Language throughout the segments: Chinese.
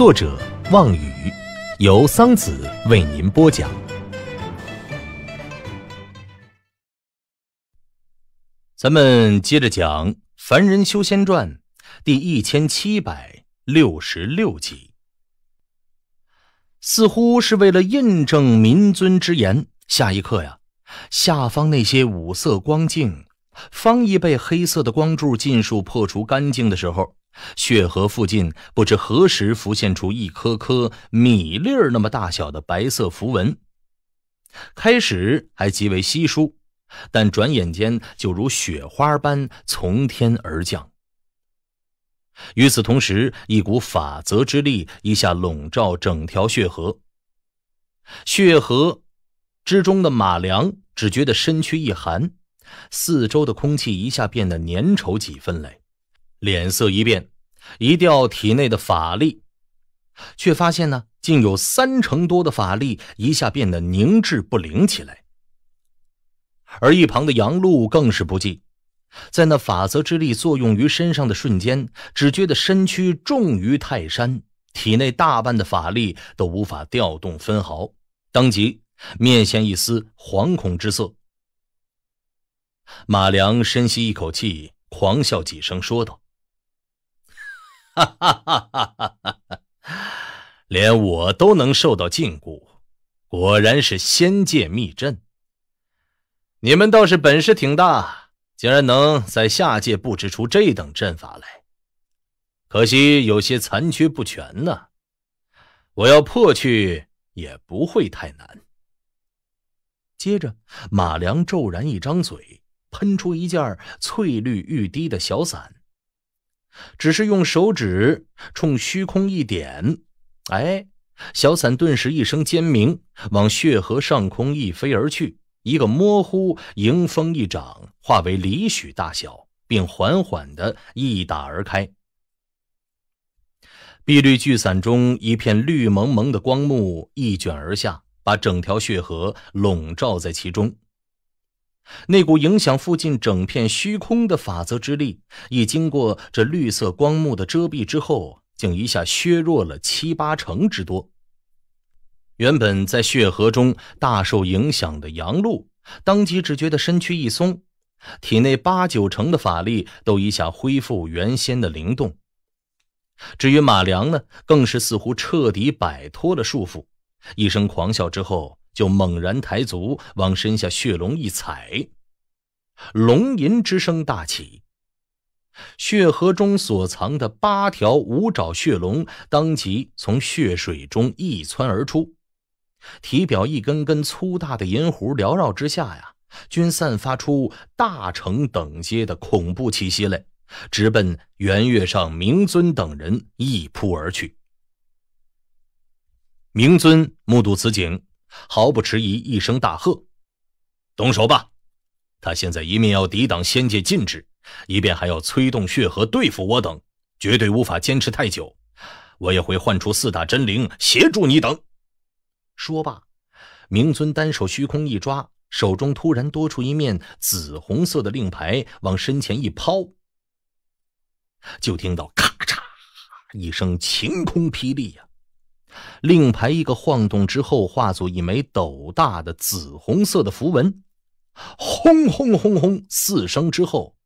作者望雨，由桑子为您播讲。咱们接着讲《凡人修仙传》第一千七百六十六集。似乎是为了印证民尊之言，下一刻呀，下方那些五色光镜。方一被黑色的光柱尽数破除干净的时候，血河附近不知何时浮现出一颗颗米粒儿那么大小的白色符文。开始还极为稀疏，但转眼间就如雪花般从天而降。与此同时，一股法则之力一下笼罩整条血河。血河之中的马良只觉得身躯一寒。四周的空气一下变得粘稠几分来，脸色一变，一调体内的法力，却发现呢，竟有三成多的法力一下变得凝滞不灵起来。而一旁的杨露更是不济，在那法则之力作用于身上的瞬间，只觉得身躯重于泰山，体内大半的法力都无法调动分毫，当即面现一丝惶恐之色。马良深吸一口气，狂笑几声，说道：“哈哈哈！哈哈！哈哈，连我都能受到禁锢，果然是仙界密阵。你们倒是本事挺大，竟然能在下界布置出这等阵法来。可惜有些残缺不全呢。我要破去也不会太难。”接着，马良骤然一张嘴。喷出一件翠绿欲滴的小伞，只是用手指冲虚空一点，哎，小伞顿时一声尖鸣，往血河上空一飞而去。一个模糊迎风一掌，化为梨许大小，并缓缓地一打而开。碧绿巨伞中，一片绿蒙蒙的光幕一卷而下，把整条血河笼罩在其中。那股影响附近整片虚空的法则之力，一经过这绿色光幕的遮蔽之后，竟一下削弱了七八成之多。原本在血河中大受影响的杨露，当即只觉得身躯一松，体内八九成的法力都一下恢复原先的灵动。至于马良呢，更是似乎彻底摆脱了束缚，一声狂笑之后。就猛然抬足往身下血龙一踩，龙吟之声大起。血河中所藏的八条五爪血龙当即从血水中一窜而出，体表一根根粗大的银弧缭绕之下呀，均散发出大成等阶的恐怖气息来，直奔圆月上明尊等人一扑而去。明尊目睹此景。毫不迟疑，一声大喝：“动手吧！”他现在一面要抵挡仙界禁制，一边还要催动血河对付我等，绝对无法坚持太久。我也会唤出四大真灵协助你等。说罢，明尊单手虚空一抓，手中突然多出一面紫红色的令牌，往身前一抛，就听到咔嚓一声晴空霹雳呀！令牌一个晃动之后，化作一枚斗大的紫红色的符文。轰轰轰轰！四声之后，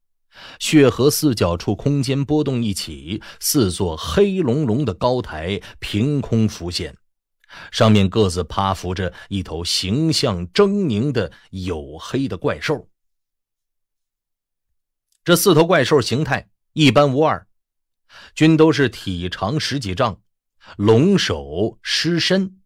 血河四角处空间波动一起，四座黑隆隆的高台凭空浮现，上面各自趴伏着一头形象狰狞的黝黑的怪兽。这四头怪兽形态一般无二，均都是体长十几丈。龙首狮身，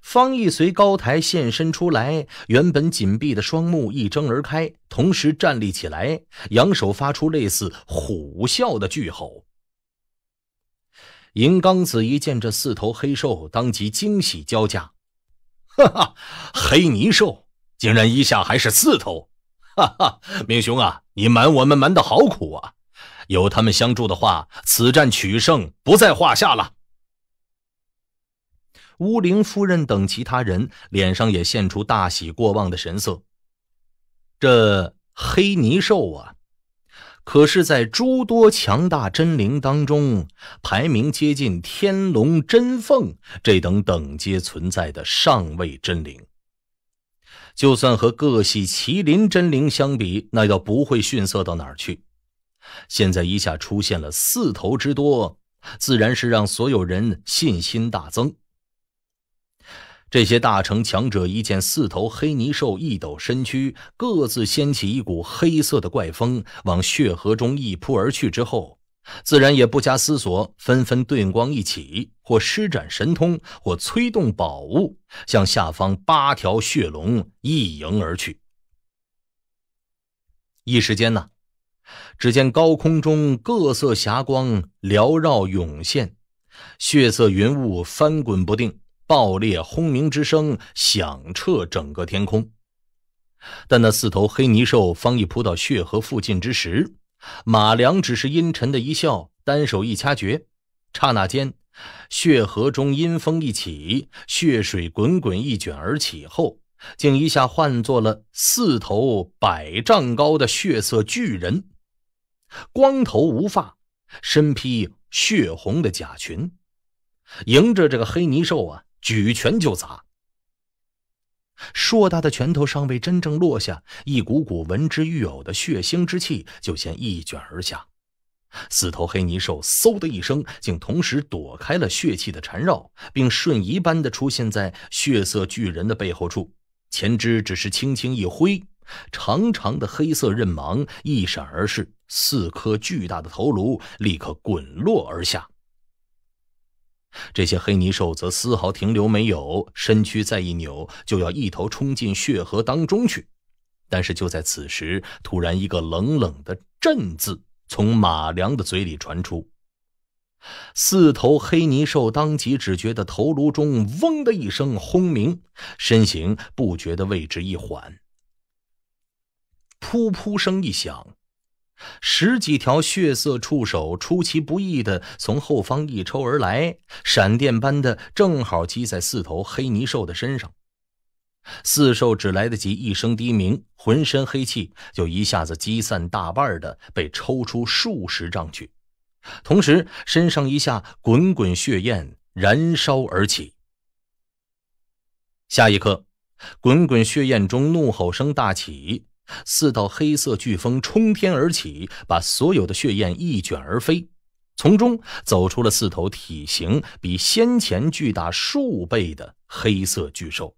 方毅随高台现身出来，原本紧闭的双目一睁而开，同时站立起来，扬手发出类似虎啸的巨吼。银刚子一见这四头黑兽，当即惊喜交加：“哈哈，黑泥兽竟然一下还是四头！哈哈，明兄啊，你瞒我们瞒得好苦啊！有他们相助的话，此战取胜不在话下了。”乌灵夫人等其他人脸上也现出大喜过望的神色。这黑泥兽啊，可是在诸多强大真灵当中，排名接近天龙真凤这等等阶存在的上位真灵。就算和各系麒麟真灵相比，那倒不会逊色到哪儿去。现在一下出现了四头之多，自然是让所有人信心大增。这些大成强者一见四头黑泥兽一抖身躯，各自掀起一股黑色的怪风，往血河中一扑而去。之后，自然也不加思索，纷纷遁光一起，或施展神通，或催动宝物，向下方八条血龙一迎而去。一时间呢，只见高空中各色霞光缭绕涌现，血色云雾翻滚不定。爆裂轰鸣之声响彻整个天空，但那四头黑泥兽方一扑到血河附近之时，马良只是阴沉的一笑，单手一掐诀，刹那间，血河中阴风一起，血水滚滚一卷而起，后竟一下换作了四头百丈高的血色巨人，光头无发，身披血红的甲裙，迎着这个黑泥兽啊！举拳就砸，硕大的拳头尚未真正落下，一股股闻之欲呕的血腥之气就先一卷而下。四头黑泥兽“嗖”的一声，竟同时躲开了血气的缠绕，并瞬移般的出现在血色巨人的背后处。前肢只是轻轻一挥，长长的黑色刃芒一闪而逝，四颗巨大的头颅立刻滚落而下。这些黑泥兽则丝毫停留没有，身躯再一扭，就要一头冲进血河当中去。但是就在此时，突然一个冷冷的“震”字从马良的嘴里传出，四头黑泥兽当即只觉得头颅中嗡的一声轰鸣，身形不觉的位置一缓，噗噗声一响。十几条血色触手出其不意的从后方一抽而来，闪电般的正好击在四头黑泥兽的身上。四兽只来得及一声低鸣，浑身黑气就一下子积散大半的被抽出数十丈去，同时身上一下滚滚血焰燃烧而起。下一刻，滚滚血焰中怒吼声大起。四道黑色飓风冲天而起，把所有的血焰一卷而飞。从中走出了四头体型比先前巨大数倍的黑色巨兽。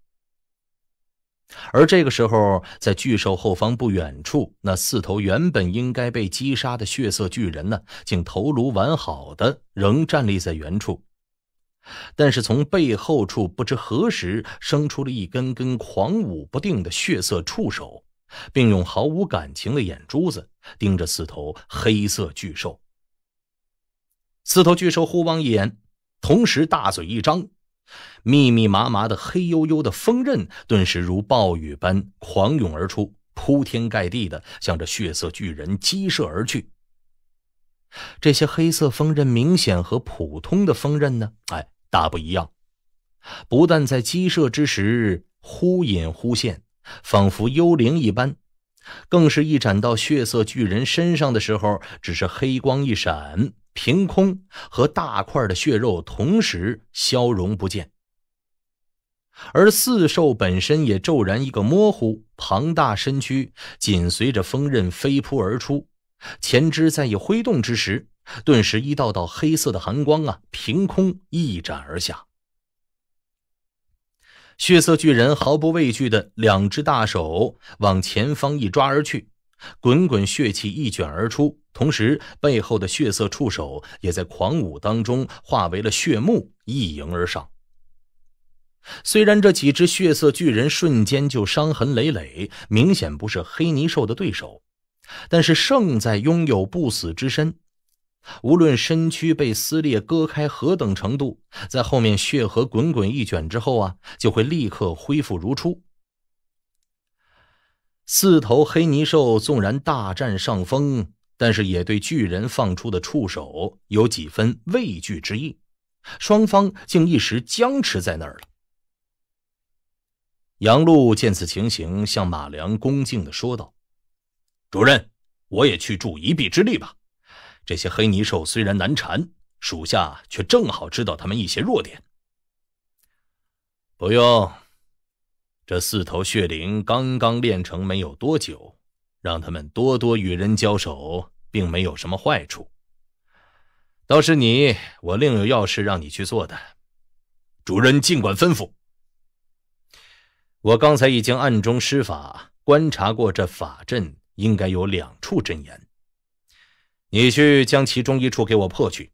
而这个时候，在巨兽后方不远处，那四头原本应该被击杀的血色巨人呢，竟头颅完好的仍站立在原处。但是从背后处，不知何时生出了一根根狂舞不定的血色触手。并用毫无感情的眼珠子盯着四头黑色巨兽。四头巨兽互望一眼，同时大嘴一张，密密麻麻的黑黝黝的锋刃顿时如暴雨般狂涌而出，铺天盖地的向着血色巨人激射而去。这些黑色锋刃明显和普通的锋刃呢，哎，大不一样，不但在激射之时忽隐忽现。仿佛幽灵一般，更是一斩到血色巨人身上的时候，只是黑光一闪，凭空和大块的血肉同时消融不见。而四兽本身也骤然一个模糊，庞大身躯紧随着风刃飞扑而出，前肢再一挥动之时，顿时一道道黑色的寒光啊，凭空一斩而下。血色巨人毫不畏惧的两只大手往前方一抓而去，滚滚血气一卷而出，同时背后的血色触手也在狂舞当中化为了血幕一迎而上。虽然这几只血色巨人瞬间就伤痕累累，明显不是黑泥兽的对手，但是胜在拥有不死之身。无论身躯被撕裂、割开何等程度，在后面血河滚滚一卷之后啊，就会立刻恢复如初。四头黑泥兽纵然大占上风，但是也对巨人放出的触手有几分畏惧之意，双方竟一时僵持在那儿了。杨璐见此情形，向马良恭敬的说道：“主任，我也去助一臂之力吧。”这些黑泥兽虽然难缠，属下却正好知道他们一些弱点。不用，这四头血灵刚刚练成没有多久，让他们多多与人交手，并没有什么坏处。倒是你，我另有要事让你去做的，主人尽管吩咐。我刚才已经暗中施法观察过，这法阵应该有两处真言。你去将其中一处给我破去，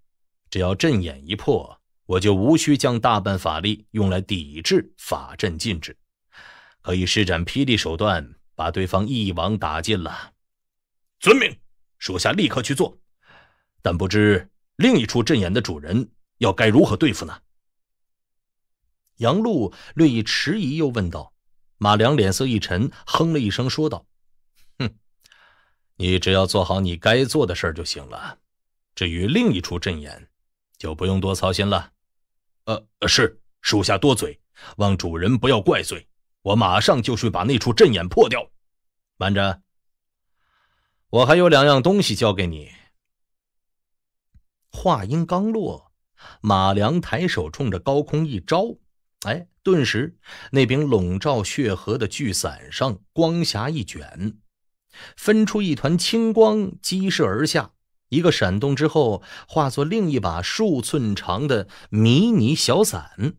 只要阵眼一破，我就无需将大半法力用来抵制法阵禁制，可以施展霹雳手段把对方一网打尽了。遵命，属下立刻去做。但不知另一处阵眼的主人要该如何对付呢？杨璐略一迟疑，又问道。马良脸色一沉，哼了一声，说道。你只要做好你该做的事儿就行了，至于另一处阵眼，就不用多操心了。呃，是属下多嘴，望主人不要怪罪。我马上就去把那处阵眼破掉。慢着，我还有两样东西交给你。话音刚落，马良抬手冲着高空一招，哎，顿时那柄笼罩血河的巨伞上光霞一卷。分出一团青光激射而下，一个闪动之后，化作另一把数寸长的迷你小伞。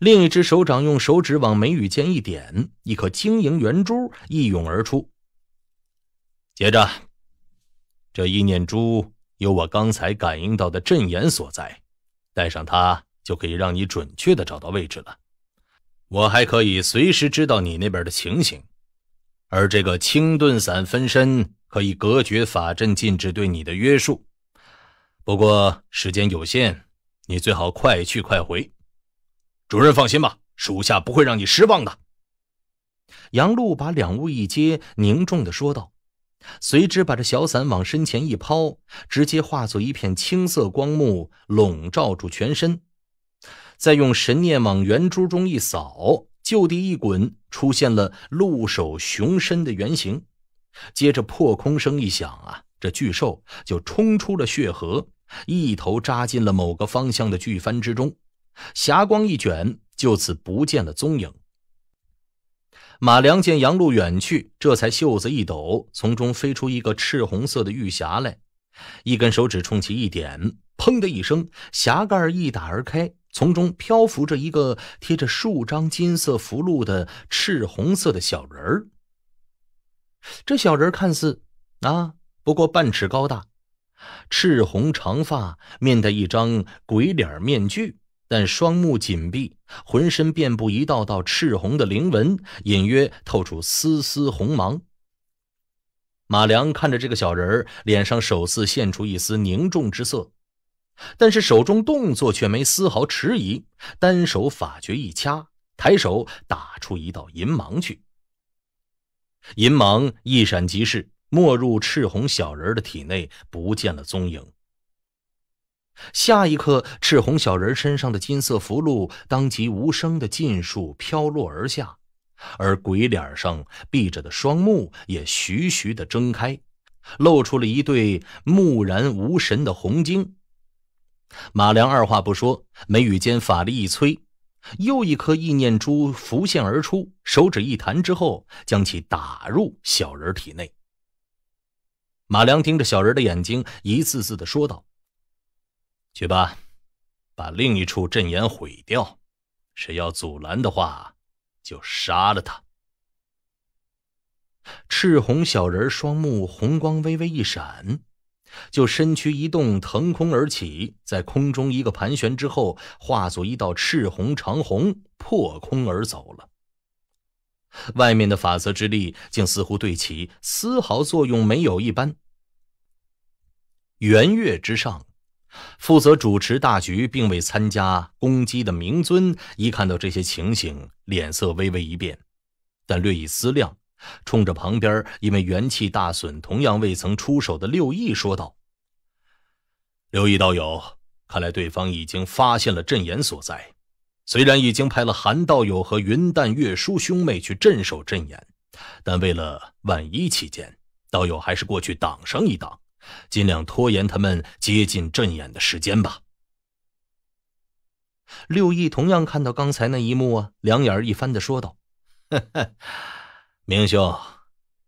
另一只手掌用手指往眉宇间一点，一颗晶莹圆珠一涌而出。接着，这意念珠有我刚才感应到的阵眼所在，带上它就可以让你准确的找到位置了。我还可以随时知道你那边的情形。而这个青盾伞分身可以隔绝法阵禁制对你的约束，不过时间有限，你最好快去快回。主任放心吧，属下不会让你失望的。杨璐把两物一接，凝重的说道，随之把这小伞往身前一抛，直接化作一片青色光幕笼罩住全身，再用神念往圆珠中一扫。就地一滚，出现了鹿首熊身的原形。接着破空声一响，啊，这巨兽就冲出了血河，一头扎进了某个方向的巨帆之中。霞光一卷，就此不见了踪影。马良见杨路远去，这才袖子一抖，从中飞出一个赤红色的玉匣来，一根手指冲其一点，砰的一声，匣盖一打而开。从中漂浮着一个贴着数张金色符箓的赤红色的小人儿。这小人儿看似啊，不过半尺高大，赤红长发，面戴一张鬼脸面具，但双目紧闭，浑身遍布一道道赤红的灵纹，隐约透出丝丝红芒。马良看着这个小人儿，脸上首次现出一丝凝重之色。但是手中动作却没丝毫迟疑，单手法诀一掐，抬手打出一道银芒去。银芒一闪即逝，没入赤红小人的体内，不见了踪影。下一刻，赤红小人身上的金色符箓当即无声的尽数飘落而下，而鬼脸上闭着的双目也徐徐的睁开，露出了一对木然无神的红睛。马良二话不说，眉宇间法力一催，又一颗意念珠浮现而出，手指一弹之后，将其打入小人体内。马良盯着小人的眼睛，一字字的说道：“去吧，把另一处阵眼毁掉。谁要阻拦的话，就杀了他。”赤红小人双目红光微微一闪。就身躯一动，腾空而起，在空中一个盘旋之后，化作一道赤红长虹，破空而走了。外面的法则之力竟似乎对其丝毫作用没有一般。圆月之上，负责主持大局并未参加攻击的明尊，一看到这些情形，脸色微微一变，但略一思量。冲着旁边因为元气大损同样未曾出手的六翼说道：“六翼道友，看来对方已经发现了阵眼所在。虽然已经派了韩道友和云淡月舒兄妹去镇守阵眼，但为了万一起见，道友还是过去挡上一挡，尽量拖延他们接近阵眼的时间吧。”六翼同样看到刚才那一幕啊，两眼一翻的说道：“哈哈。”明兄，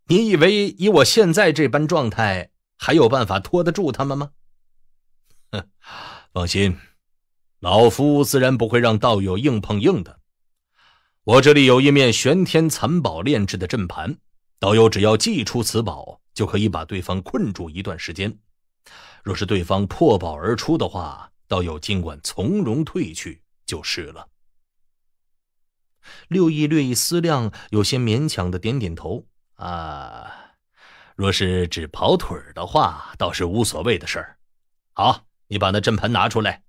你以为以我现在这般状态，还有办法拖得住他们吗？放心，老夫自然不会让道友硬碰硬的。我这里有一面玄天残宝炼制的阵盘，道友只要祭出此宝，就可以把对方困住一段时间。若是对方破宝而出的话，道友尽管从容退去就是了。六义略一思量，有些勉强的点点头。啊，若是只跑腿的话，倒是无所谓的事儿。好，你把那阵盘拿出来。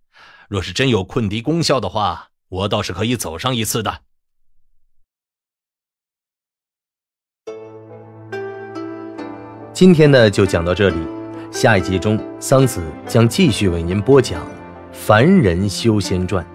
若是真有困敌功效的话，我倒是可以走上一次的。今天呢，就讲到这里。下一集中，桑梓将继续为您播讲《凡人修仙传》。